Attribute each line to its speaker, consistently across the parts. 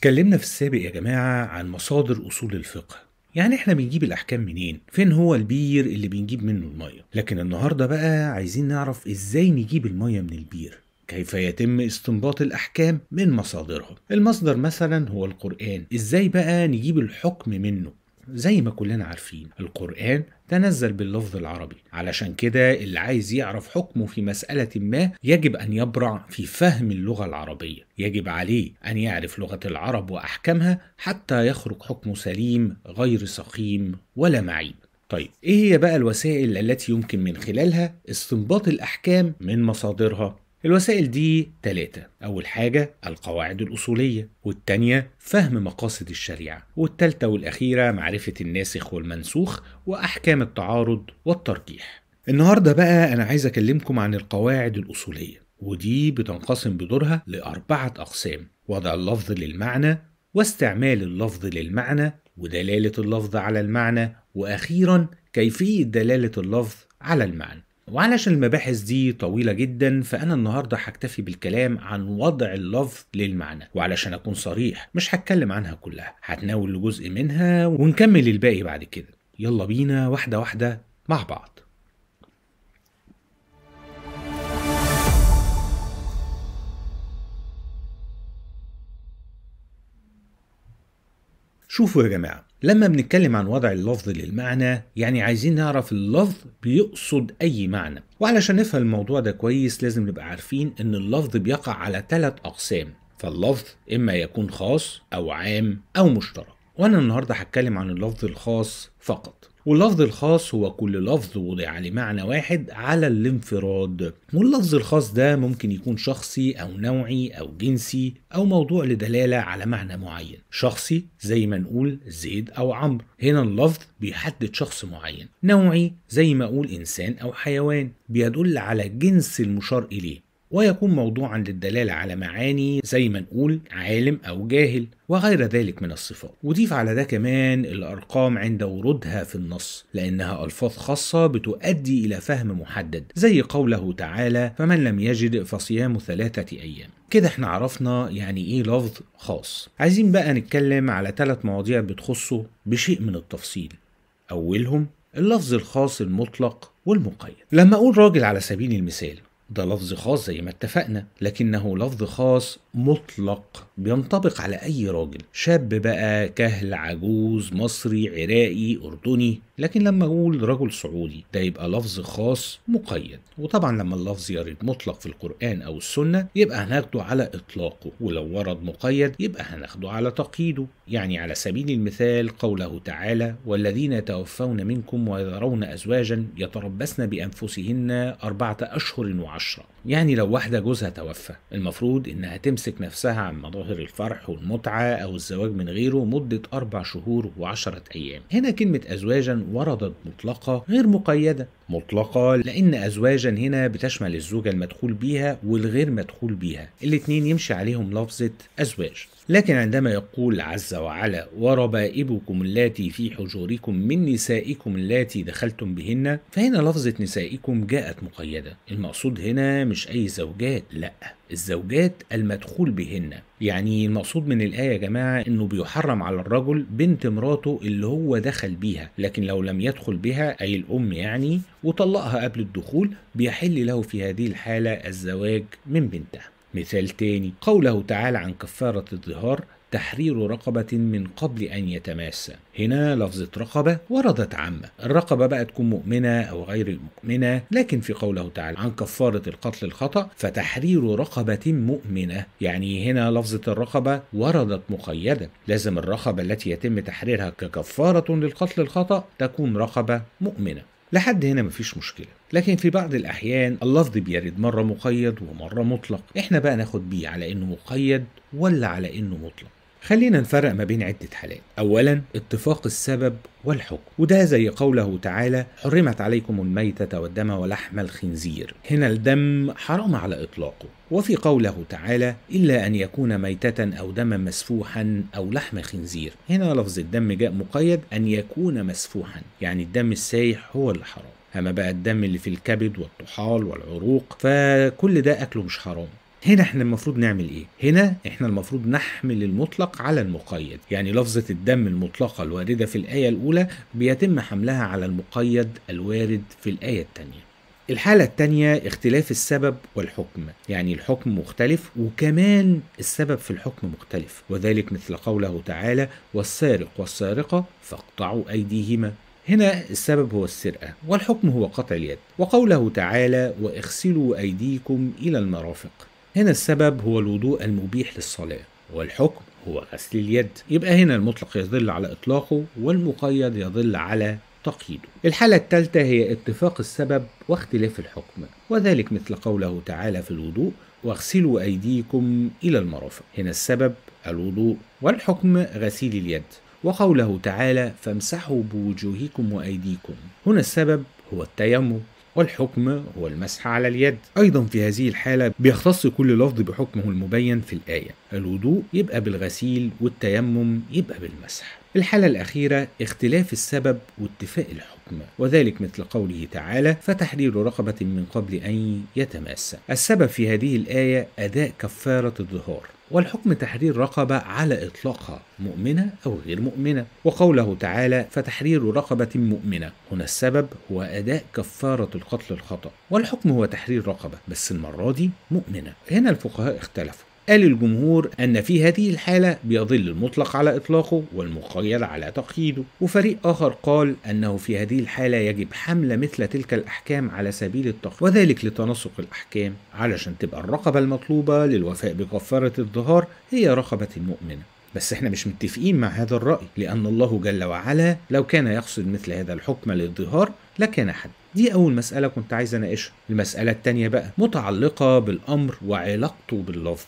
Speaker 1: اتكلمنا في السابق يا جماعة عن مصادر أصول الفقه يعني احنا بنجيب الأحكام منين؟ فين هو البير اللي بنجيب منه المية؟ لكن النهاردة بقى عايزين نعرف ازاي نجيب المية من البير كيف يتم استنباط الأحكام من مصادرها المصدر مثلا هو القرآن إزاي بقى نجيب الحكم منه زي ما كلنا عارفين القرآن تنزل باللفظ العربي علشان كده اللي عايز يعرف حكمه في مسألة ما يجب أن يبرع في فهم اللغة العربية يجب عليه أن يعرف لغة العرب وأحكامها حتى يخرج حكمه سليم غير سقيم ولا معيب طيب ايه هي بقى الوسائل التي يمكن من خلالها استنباط الاحكام من مصادرها الوسائل دي تلاتة أول حاجة القواعد الأصولية والتانية فهم مقاصد الشريعة والتالتة والأخيرة معرفة الناسخ والمنسوخ وأحكام التعارض والترجيح النهاردة بقى أنا عايز أكلمكم عن القواعد الأصولية ودي بتنقسم بدورها لأربعة أقسام وضع اللفظ للمعنى واستعمال اللفظ للمعنى ودلالة اللفظ على المعنى وأخيرا كيفية دلالة اللفظ على المعنى وعلشان المباحث دي طويلة جدا فأنا النهاردة هكتفي بالكلام عن وضع اللفظ للمعنى وعلشان أكون صريح مش هتكلم عنها كلها هتناول جزء منها ونكمل الباقي بعد كده يلا بينا واحدة واحدة مع بعض شوفوا يا جماعة لما بنتكلم عن وضع اللفظ للمعنى يعني عايزين نعرف اللفظ بيقصد أي معنى وعلشان نفهم الموضوع ده كويس لازم نبقى عارفين إن اللفظ بيقع على ثلاث أقسام فاللفظ إما يكون خاص أو عام أو مشترك وأنا النهاردة هتكلم عن اللفظ الخاص فقط واللفظ الخاص هو كل لفظ وضع لمعنى واحد على الانفراد واللفظ الخاص ده ممكن يكون شخصي أو نوعي أو جنسي أو موضوع لدلالة على معنى معين شخصي زي ما نقول زيد أو عمرو هنا اللفظ بيحدد شخص معين نوعي زي ما أقول إنسان أو حيوان بيدل على الجنس المشار إليه ويكون موضوعا للدلالة على معاني زي ما نقول عالم أو جاهل وغير ذلك من الصفات وضيف على ده كمان الأرقام عند ورودها في النص لأنها ألفاظ خاصة بتؤدي إلى فهم محدد زي قوله تعالى فمن لم يجد فصيام ثلاثة أيام كده احنا عرفنا يعني ايه لفظ خاص عايزين بقى نتكلم على ثلاث مواضيع بتخصه بشيء من التفصيل أولهم اللفظ الخاص المطلق والمقيد لما أقول راجل على سبيل المثال ده لفظ خاص زي ما اتفقنا لكنه لفظ خاص مطلق بينطبق على أي راجل شاب بقى كهل عجوز مصري عراقي أردني لكن لما اقول رجل سعودي ده يبقى لفظ خاص مقيد وطبعا لما اللفظ يرد مطلق في القرآن أو السنة يبقى هناخده على إطلاقه ولو ورد مقيد يبقى هناخده على تقييده يعني على سبيل المثال قوله تعالى والذين يتوفون منكم ويذرون أزواجا يتربصن بأنفسهن أربعة أشهر وعشرة يعني لو واحدة جوزها توفى المفروض إنها تمسك نفسها عن مظاهر الفرح والمتعة أو الزواج من غيره مدة أربع شهور وعشرة أيام هنا كلمة أزواجا وردت مطلقة غير مقيدة مطلقة لأن أزواجا هنا بتشمل الزوجة المدخول بيها والغير مدخول بيها الاتنين يمشي عليهم لفظة أزواج لكن عندما يقول عز وعلا وربائبكم اللاتي في حجوركم من نسائكم اللاتي دخلتم بهن فهنا لفظة نسائكم جاءت مقيدة المقصود هنا مش أي زوجات لأ الزوجات المدخول بهن يعني المقصود من الآية يا جماعة إنه بيحرم على الرجل بنت مراته اللي هو دخل بيها لكن لو لم يدخل بها أي الأم يعني وطلقها قبل الدخول بيحل له في هذه الحالة الزواج من بنتها مثال تاني قوله تعالى عن كفارة الظهار تحرير رقبة من قبل أن يتماس هنا لفظة رقبة وردت عامة الرقبة بقى تكون مؤمنة أو غير مؤمنة لكن في قوله تعالى عن كفارة القتل الخطأ فتحرير رقبة مؤمنة يعني هنا لفظة الرقبة وردت مقيدة لازم الرقبة التي يتم تحريرها ككفارة للقتل الخطأ تكون رقبة مؤمنة لحد هنا مفيش مشكلة لكن في بعض الأحيان اللفظ بيرد مرة مقيد ومرة مطلق احنا بقى ناخد بيه على انه مقيد ولا على انه مطلق خلينا نفرق ما بين عدة حالات أولا اتفاق السبب والحكم وده زي قوله تعالى حرمت عليكم الميتة والدم ولحم الخنزير هنا الدم حرام على إطلاقه وفي قوله تعالى إلا أن يكون ميتة أو دما مسفوحا أو لحم خنزير هنا لفظ الدم جاء مقيد أن يكون مسفوحا يعني الدم السايح هو اللي حرام أما بقى الدم اللي في الكبد والطحال والعروق فكل ده أكله مش حرام هنا احنا المفروض نعمل ايه؟ هنا احنا المفروض نحمل المطلق على المقيد، يعني لفظة الدم المطلقة الواردة في الآية الأولى بيتم حملها على المقيد الوارد في الآية الثانية. الحالة الثانية اختلاف السبب والحكم، يعني الحكم مختلف وكمان السبب في الحكم مختلف، وذلك مثل قوله تعالى: والسارق والسارقة فاقطعوا أيديهما هنا السبب هو السرقة والحكم هو قطع اليد وقوله تعالى واغسلوا أيديكم إلى المرافق هنا السبب هو الوضوء المبيح للصلاة والحكم هو غسل اليد يبقى هنا المطلق يظل على إطلاقه والمقيد يظل على تقييده الحالة الثالثة هي اتفاق السبب واختلاف الحكم وذلك مثل قوله تعالى في الوضوء واغسلوا أيديكم إلى المرافق هنا السبب الوضوء والحكم غسيل اليد وقوله تعالى فامسحوا بوجوهكم وأيديكم هنا السبب هو التيمم والحكم هو المسح على اليد أيضا في هذه الحالة بيختص كل لفظ بحكمه المبين في الآية الوضوء يبقى بالغسيل والتيمم يبقى بالمسح الحالة الأخيرة اختلاف السبب واتفاق الحكم وذلك مثل قوله تعالى فتحرير رقبة من قبل أن يتماس السبب في هذه الآية أداء كفارة الظهار والحكم تحرير رقبة على إطلاقها مؤمنة أو غير مؤمنة وقوله تعالى فتحرير رقبة مؤمنة هنا السبب هو أداء كفارة القتل الخطأ والحكم هو تحرير رقبة بس المرة دي مؤمنة هنا الفقهاء اختلفوا قال الجمهور أن في هذه الحالة بيظل المطلق على إطلاقه والمقيد على تقييده وفريق آخر قال أنه في هذه الحالة يجب حمل مثل تلك الأحكام على سبيل التقييد وذلك لتناسق الأحكام علشان تبقى الرقبة المطلوبة للوفاء بكفارة الظهار هي رقبة المؤمنة بس احنا مش متفقين مع هذا الرأي لأن الله جل وعلا لو كان يقصد مثل هذا الحكم للظهار لكان حد دي أول مسألة كنت عايز أناقشها المسألة التانية بقى متعلقة بالأمر وعلاقته باللفظ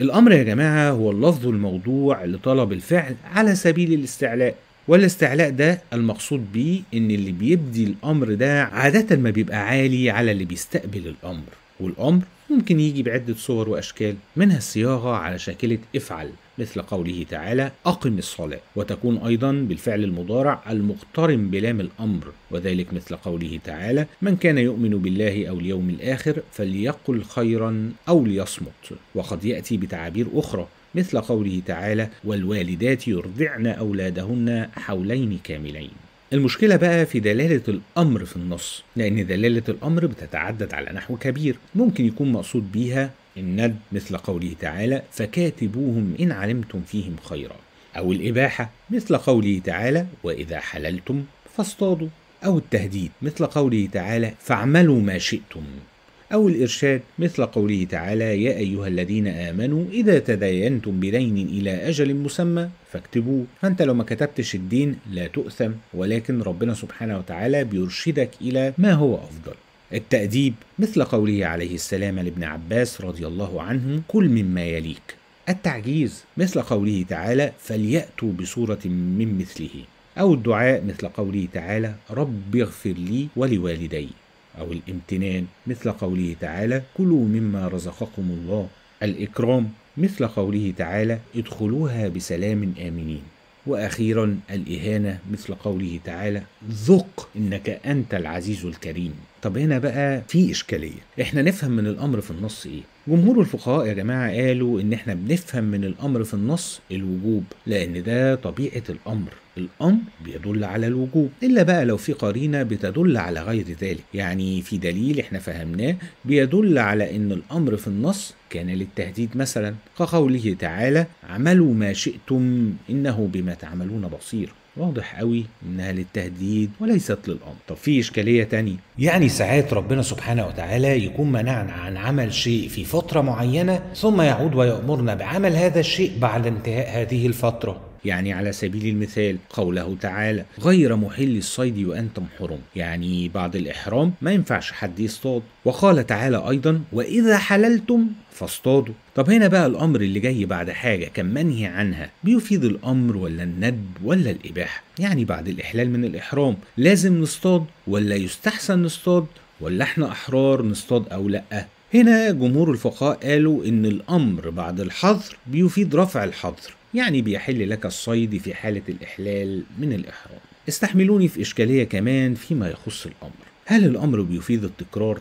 Speaker 1: الأمر يا جماعة هو اللفظ الموضوع لطلب الفعل على سبيل الاستعلاء والاستعلاء ده المقصود بيه إن اللي بيبدي الأمر ده عادة ما بيبقى عالي على اللي بيستقبل الأمر والأمر ممكن يجي بعدة صور وأشكال منها الصياغة على شاكلة افعل مثل قوله تعالى أقم الصلاة وتكون أيضا بالفعل المضارع المقترن بلام الأمر وذلك مثل قوله تعالى من كان يؤمن بالله أو اليوم الآخر فليقل خيرا أو ليصمت وقد يأتي بتعابير أخرى مثل قوله تعالى والوالدات يرضعن أولادهن حولين كاملين المشكلة بقى في دلالة الأمر في النص لأن دلالة الأمر بتتعدد على نحو كبير ممكن يكون مقصود بيها الند مثل قوله تعالى فكاتبوهم إن علمتم فيهم خيرا أو الإباحة مثل قوله تعالى وإذا حللتم فاصطادوا أو التهديد مثل قوله تعالى فاعملوا ما شئتم أو الإرشاد مثل قوله تعالى يا أيها الذين آمنوا إذا تداينتم بدين إلى أجل مسمى فاكتبوه فأنت لو ما كتبتش الدين لا تؤثم ولكن ربنا سبحانه وتعالى بيرشدك إلى ما هو أفضل التأديب مثل قوله عليه السلام لابن عباس رضي الله عنه كل مما يليك التعجيز مثل قوله تعالى فليأتوا بصورة من مثله أو الدعاء مثل قوله تعالى رب اغفر لي ولوالدي أو الامتنان مثل قوله تعالى كلوا مما رزقكم الله الإكرام مثل قوله تعالى ادخلوها بسلام آمنين واخيرا الاهانه مثل قوله تعالى ذق انك انت العزيز الكريم طب هنا بقى في اشكاليه احنا نفهم من الامر في النص ايه جمهور الفقهاء يا جماعة قالوا إن إحنا بنفهم من الأمر في النص الوجوب لأن ده طبيعة الأمر الأمر بيدل على الوجوب إلا بقى لو في قرينة بتدل على غير ذلك يعني في دليل إحنا فهمناه بيدل على إن الأمر في النص كان للتهديد مثلا كقوله تعالى عملوا ما شئتم إنه بما تعملون بصير واضح قوي انها للتهديد وليست للامر طب في اشكاليه تانية يعني ساعات ربنا سبحانه وتعالى يكون منعنا عن عمل شيء في فتره معينه ثم يعود ويامرنا بعمل هذا الشيء بعد انتهاء هذه الفتره يعني على سبيل المثال قوله تعالى غير محل الصيد وأنتم حرم يعني بعد الإحرام ما ينفعش حد يصطاد وقال تعالى أيضا وإذا حللتم فاصطادوا طب هنا بقى الأمر اللي جاي بعد حاجة كان منهي عنها بيفيد الأمر ولا الندب ولا الإباحة يعني بعد الإحلال من الإحرام لازم نصطاد ولا يستحسن نصطاد ولا احنا أحرار نصطاد أو لأ هنا جمهور الفقهاء قالوا إن الأمر بعد الحظر بيفيد رفع الحظر يعني بيحل لك الصيد في حالة الإحلال من الإحرام استحملوني في إشكالية كمان فيما يخص الأمر هل الأمر بيفيد التكرار؟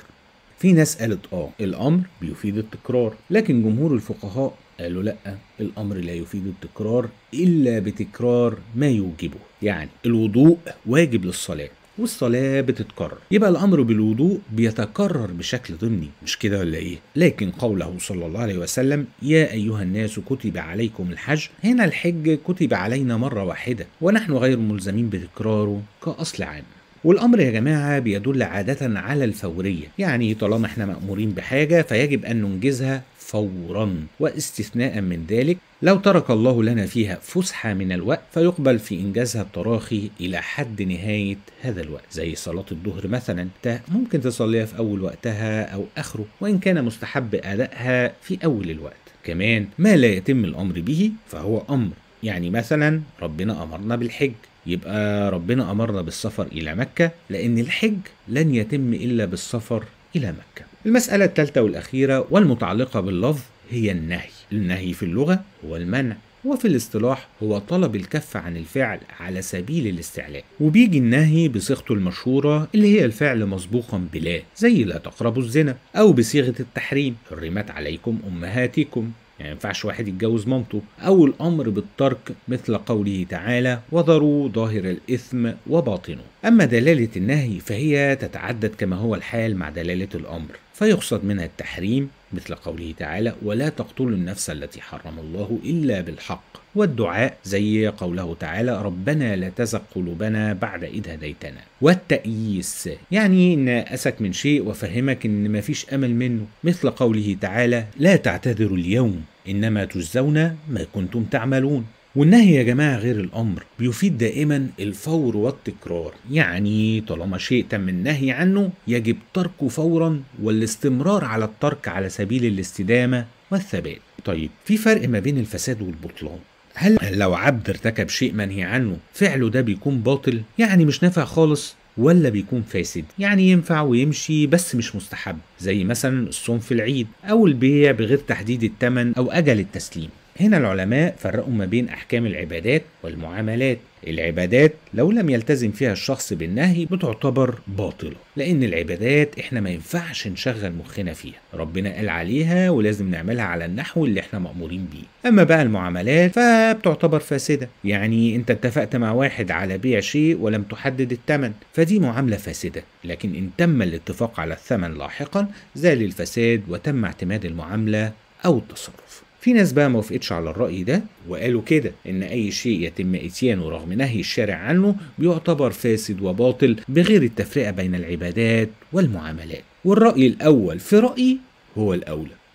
Speaker 1: في ناس قالت آه الأمر بيفيد التكرار لكن جمهور الفقهاء قالوا لأ الأمر لا يفيد التكرار إلا بتكرار ما يوجبه يعني الوضوء واجب للصلاة والصلاة بتتكرر يبقى الأمر بالوضوء بيتكرر بشكل ضمني مش كده ولا إيه لكن قوله صلى الله عليه وسلم يا أيها الناس كتب عليكم الحج هنا الحج كتب علينا مرة واحدة ونحن غير ملزمين بتكراره كأصل عام والامر يا جماعه بيدل عاده على الفوريه يعني طالما احنا مامورين بحاجه فيجب ان ننجزها فورا واستثناء من ذلك لو ترك الله لنا فيها فسحة من الوقت فيقبل في إنجازها التراخي إلى حد نهاية هذا الوقت زي صلاة الظهر مثلا ممكن تصليها في أول وقتها أو آخره وإن كان مستحب أدائها في أول الوقت كمان ما لا يتم الأمر به فهو أمر يعني مثلا ربنا أمرنا بالحج يبقى ربنا أمرنا بالسفر إلى مكة لأن الحج لن يتم إلا بالسفر إلى مكة المسألة الثالثة والأخيرة والمتعلقة باللفظ هي النهي النهي في اللغة هو المنع وفي الاصطلاح هو طلب الكف عن الفعل على سبيل الاستعلاء وبيجي النهي بصيغته المشهورة اللي هي الفعل مسبوقا بلا زي لا تقربوا الزنا أو بصيغة التحريم حرمت عليكم أمهاتكم يعني ينفعش واحد يتجوز مامته أو الأمر بالترك مثل قوله تعالى وذروا ظاهر الإثم وباطنه أما دلالة النهي فهي تتعدد كما هو الحال مع دلالة الأمر فيقصد منها التحريم مثل قوله تعالى ولا تقتلوا النفس التي حرم الله إلا بالحق والدعاء زي قوله تعالى ربنا لا تزغ قلوبنا بعد إذ هديتنا والتأييس يعني إن أسك من شيء وفهمك إن مفيش أمل منه مثل قوله تعالى لا تعتذروا اليوم إنما تجزون ما كنتم تعملون والنهي يا جماعة غير الأمر بيفيد دائما الفور والتكرار يعني طالما شيء تم النهي عنه يجب تركه فورا والاستمرار على الترك على سبيل الاستدامة والثبات طيب في فرق ما بين الفساد والبطلان هل لو عبد ارتكب شيء منهي عنه فعله ده بيكون باطل يعني مش نافع خالص ولا بيكون فاسد يعني ينفع ويمشي بس مش مستحب زي مثلا الصوم في العيد او البيع بغير تحديد التمن او اجل التسليم هنا العلماء فرقوا ما بين أحكام العبادات والمعاملات العبادات لو لم يلتزم فيها الشخص بالنهي بتعتبر باطلة لأن العبادات إحنا ما ينفعش نشغل مخنا فيها ربنا قال عليها ولازم نعملها على النحو اللي إحنا مأمورين بيه أما بقى المعاملات فبتعتبر فاسدة يعني أنت اتفقت مع واحد على بيع شيء ولم تحدد الثمن فدي معاملة فاسدة لكن إن تم الاتفاق على الثمن لاحقا زال الفساد وتم اعتماد المعاملة أو التصرف في ناس بقى ما وافقتش على الرأي ده وقالوا كده إن أي شيء يتم إتيانه رغم نهي الشارع عنه بيعتبر فاسد وباطل بغير التفرقة بين العبادات والمعاملات والرأي الأول في رأيي هو الأولى